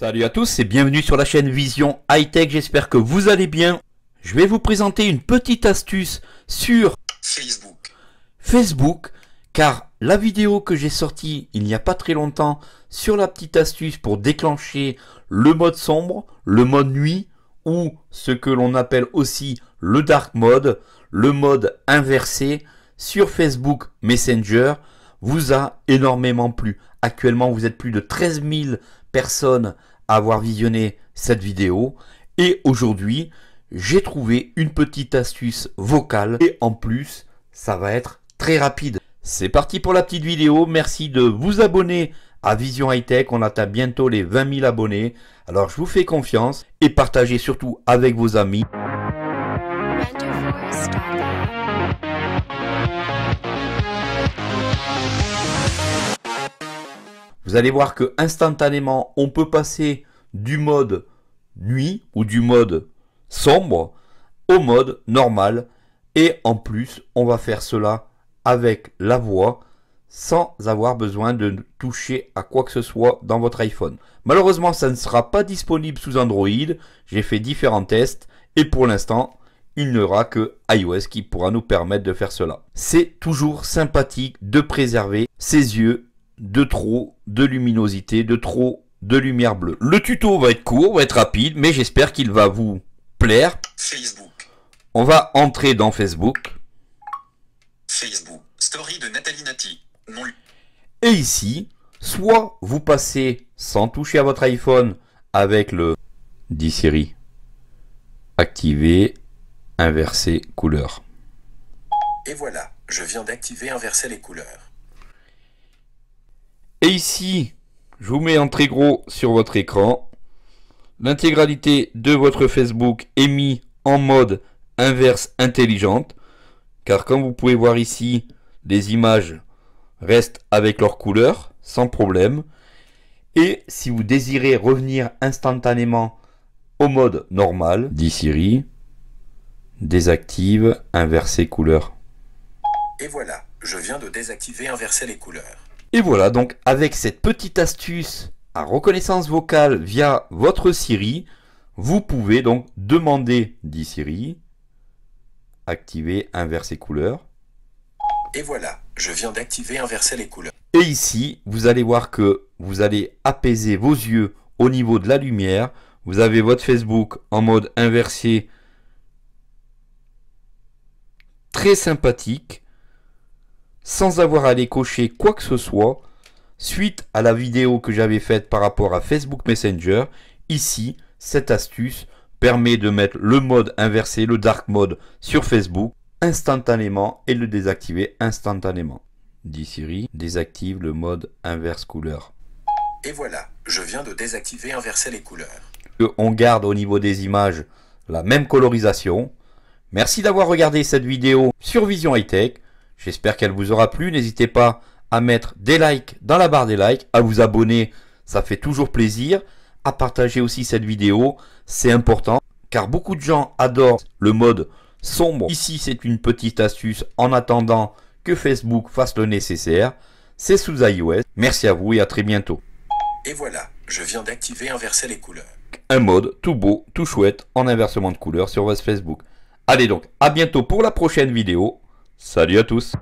Salut à tous et bienvenue sur la chaîne Vision High Tech, j'espère que vous allez bien. Je vais vous présenter une petite astuce sur Facebook. Facebook, car la vidéo que j'ai sortie il n'y a pas très longtemps sur la petite astuce pour déclencher le mode sombre, le mode nuit ou ce que l'on appelle aussi le dark mode, le mode inversé sur Facebook Messenger vous a énormément plu. Actuellement, vous êtes plus de 13 000 Personne à avoir visionné cette vidéo. Et aujourd'hui, j'ai trouvé une petite astuce vocale. Et en plus, ça va être très rapide. C'est parti pour la petite vidéo. Merci de vous abonner à Vision High Tech. On atteint bientôt les 20 000 abonnés. Alors je vous fais confiance et partagez surtout avec vos amis. Vous allez voir que instantanément, on peut passer du mode nuit ou du mode sombre au mode normal. Et en plus, on va faire cela avec la voix sans avoir besoin de toucher à quoi que ce soit dans votre iPhone. Malheureusement, ça ne sera pas disponible sous Android. J'ai fait différents tests et pour l'instant, il n'y aura que iOS qui pourra nous permettre de faire cela. C'est toujours sympathique de préserver ses yeux de trop de luminosité, de trop de lumière bleue. Le tuto va être court, va être rapide, mais j'espère qu'il va vous plaire. Facebook. On va entrer dans Facebook. Facebook. Story de Nathalie Nati. Et ici, soit vous passez sans toucher à votre iPhone avec le dit Siri. Activer, inverser couleur. Et voilà, je viens d'activer inverser les couleurs. Et ici, je vous mets en très gros sur votre écran. L'intégralité de votre Facebook est mise en mode inverse intelligente. Car comme vous pouvez voir ici, les images restent avec leurs couleurs sans problème. Et si vous désirez revenir instantanément au mode normal, dit Siri, désactive inverser couleur. Et voilà, je viens de désactiver inverser les couleurs. Et voilà, donc avec cette petite astuce à reconnaissance vocale via votre Siri, vous pouvez donc demander dit Siri, activer inverser couleurs. Et voilà, je viens d'activer inverser les couleurs. Et ici, vous allez voir que vous allez apaiser vos yeux au niveau de la lumière. Vous avez votre Facebook en mode inversé. Très sympathique sans avoir à aller cocher quoi que ce soit suite à la vidéo que j'avais faite par rapport à Facebook Messenger. Ici, cette astuce permet de mettre le mode inversé, le dark mode sur Facebook instantanément et le désactiver instantanément. Dit Siri, désactive le mode inverse couleur. Et voilà, je viens de désactiver inverser les couleurs. On garde au niveau des images la même colorisation. Merci d'avoir regardé cette vidéo sur Vision Hightech. J'espère qu'elle vous aura plu. N'hésitez pas à mettre des likes dans la barre des likes, à vous abonner, ça fait toujours plaisir, à partager aussi cette vidéo, c'est important, car beaucoup de gens adorent le mode sombre. Ici, c'est une petite astuce en attendant que Facebook fasse le nécessaire. C'est sous iOS. Merci à vous et à très bientôt. Et voilà, je viens d'activer inverser les couleurs. Un mode tout beau, tout chouette en inversement de couleurs sur votre Facebook. Allez donc, à bientôt pour la prochaine vidéo. Salut à tous